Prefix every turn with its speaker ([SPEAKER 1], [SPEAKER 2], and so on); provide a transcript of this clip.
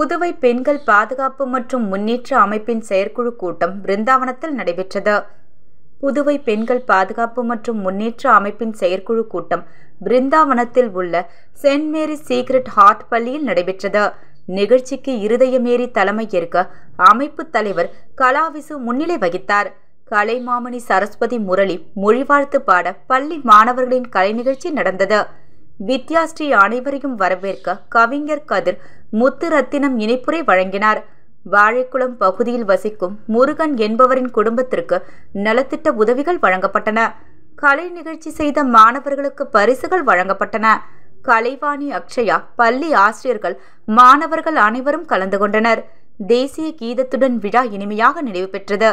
[SPEAKER 1] புதுவை பெண்கள் பாதுகாப்பு மற்றும் முன்னேற்ற அமைப்பின் செயற்குழு கூட்டம் பிருந்தாவனத்தில் நடைபெற்றது புதுவை பெண்கள் பாதுகாப்பு மற்றும் முன்னேற்ற அமைப்பின் செயற்குழு கூட்டம் பிருந்தாவனத்தில் உள்ள சென்ட் மேரி சீக்ரெட் ஹார்ட் பள்ளியில் நடைபெற்றது நிகழ்ச்சிக்கு இருதயமேறி தலைமையேற்க அமைப்பு தலைவர் கலாவிசு முன்னிலை வகித்தார் கலைமாமணி சரஸ்வதி முரளி மொழிவாழ்த்து பாட பள்ளி மாணவர்களின் கலை நிகழ்ச்சி நடந்தது வித்யாஸ்ரீ அனைவரையும் வரவேற்க கவிஞர் கதிர் முத்து ரத்தினம் இணைப்புரை வழங்கினார் வாழைக்குளம் பகுதியில் வசிக்கும் முருகன் என்பவரின் குடும்பத்திற்கு நலத்திட்ட உதவிகள் வழங்கப்பட்டன கலை நிகழ்ச்சி செய்த மாணவர்களுக்கு பரிசுகள் வழங்கப்பட்டன கலைவாணி அக்ஷயா பள்ளி ஆசிரியர்கள் மாணவர்கள் அனைவரும் கலந்து கொண்டனர் தேசிய கீதத்துடன் விழா இனிமையாக நிறைவு பெற்றது